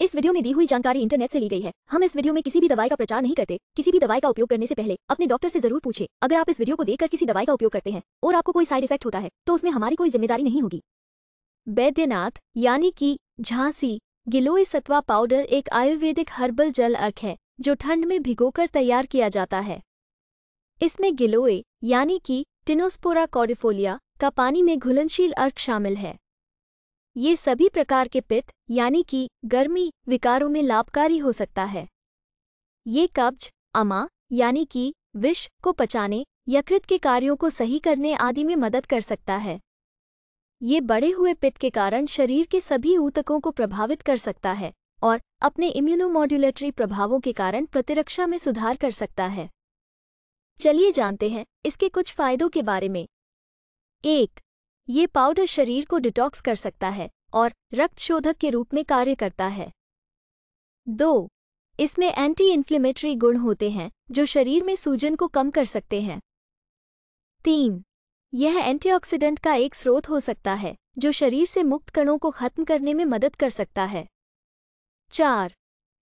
इस वीडियो में दी हुई जानकारी इंटरनेट से ली गई है हम इस वीडियो में किसी भी दवाई का प्रचार नहीं करते किसी भी दवाई का उपयोग करने से पहले अपने डॉक्टर से जरूर पूछे अगर आप इस वीडियो को देखकर किसी दवाई का उपयोग करते हैं और आपको कोई साइड इफेक्ट होता है तो उसमें हमारी कोई जिम्मेदारी नहीं होगी वैद्यनाथ यानी की झांसी गिलोय सत्वा पाउडर एक आयुर्वेदिक हर्बल जल अर्क है जो ठंड में भिगो तैयार किया जाता है इसमें गिलोय यानी की टिनोस्पोरा कॉडिफोलिया का पानी में घुलनशील अर्क शामिल है ये सभी प्रकार के पित्त यानी कि गर्मी विकारों में लाभकारी हो सकता है ये कब्ज अमा यानी कि विष को पचाने यकृत के कार्यों को सही करने आदि में मदद कर सकता है ये बड़े हुए पित्त के कारण शरीर के सभी ऊतकों को प्रभावित कर सकता है और अपने इम्यूनोमॉड्यूलेटरी प्रभावों के कारण प्रतिरक्षा में सुधार कर सकता है चलिए जानते हैं इसके कुछ फायदों के बारे में एक ये पाउडर शरीर को डिटॉक्स कर सकता है और रक्त शोधक के रूप में कार्य करता है दो इसमें एंटी इन्फ्लेमेटरी गुण होते हैं जो शरीर में सूजन को कम कर सकते हैं तीन यह एंटीऑक्सीडेंट का एक स्रोत हो सकता है जो शरीर से मुक्त कणों को खत्म करने में मदद कर सकता है चार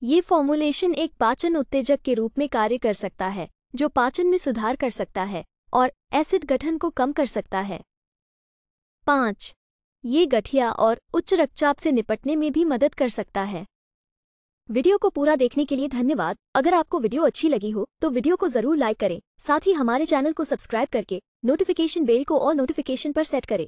ये फॉर्मूलेशन एक पाचन उत्तेजक के रूप में कार्य कर सकता है जो पाचन में सुधार कर सकता है और एसिड गठन को कम कर सकता है पाँच ये गठिया और उच्च रक्तचाप से निपटने में भी मदद कर सकता है वीडियो को पूरा देखने के लिए धन्यवाद अगर आपको वीडियो अच्छी लगी हो तो वीडियो को जरूर लाइक करें साथ ही हमारे चैनल को सब्सक्राइब करके नोटिफिकेशन बेल को ऑल नोटिफिकेशन पर सेट करें